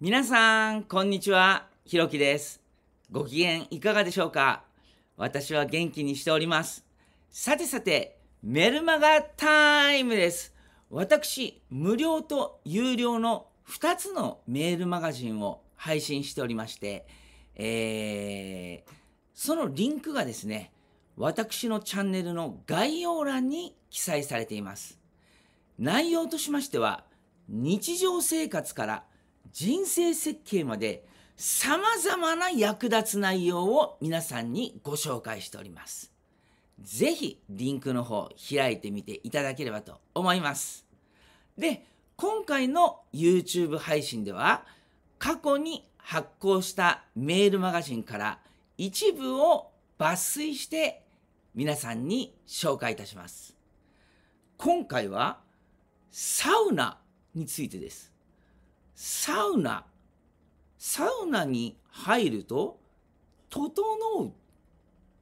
皆さん、こんにちは。ひろきです。ご機嫌いかがでしょうか私は元気にしております。さてさて、メルマガタイムです。私、無料と有料の2つのメールマガジンを配信しておりまして、えー、そのリンクがですね、私のチャンネルの概要欄に記載されています。内容としましては、日常生活から人生設計までさまざまな役立つ内容を皆さんにご紹介しております。ぜひリンクの方開いてみていただければと思います。で、今回の YouTube 配信では過去に発行したメールマガジンから一部を抜粋して皆さんに紹介いたします。今回はサウナについてです。サウナサウナに入ると整う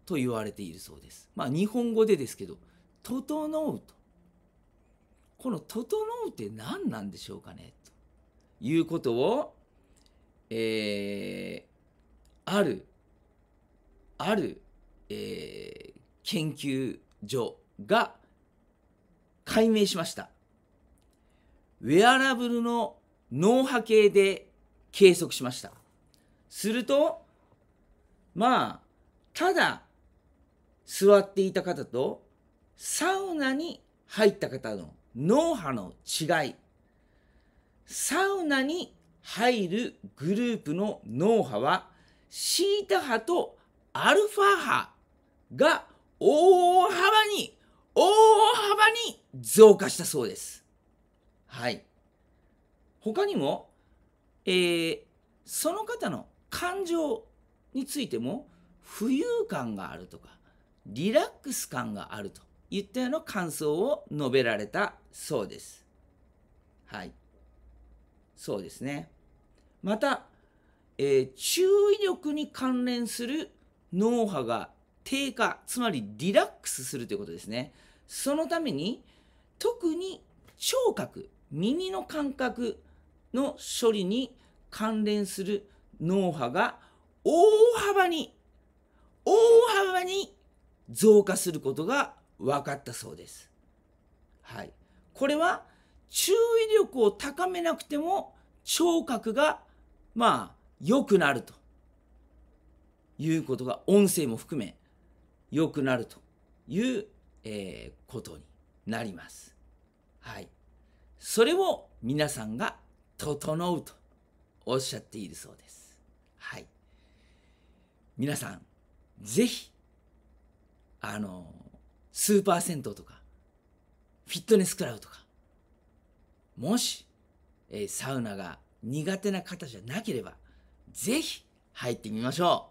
と言われているそうですまあ日本語でですけど整うとこの「整う」って何なんでしょうかねということをえー、あるある、えー、研究所が解明しましたウェアラブルの脳波計で計測しましたするとまあただ座っていた方とサウナに入った方の脳波の違いサウナに入るグループの脳波はシータ波とアルファ波が大幅に大幅に増加したそうです。はい。他にも、えー、その方の感情についても浮遊感があるとかリラックス感があるといったような感想を述べられたそうです。はい。そうですね。また、えー、注意力に関連する脳波が低下、つまりリラックスするということですね。そのために、特に聴覚、耳の感覚、の処理に関連する脳波が大幅に大幅に増加することが分かったそうです。はい、これは注意力を高めなくても聴覚がまあ良くなるということが音声も含め良くなるという、えー、ことになります。はい、それを皆さんが整うとおっしゃっているそうです。はい。皆さん、ぜひ、あの、スーパー銭湯とか、フィットネスクラブとか、もし、えー、サウナが苦手な方じゃなければ、ぜひ入ってみましょ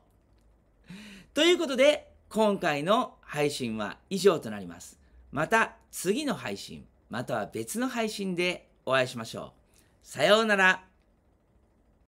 う。ということで、今回の配信は以上となります。また次の配信、または別の配信でお会いしましょう。さようなら。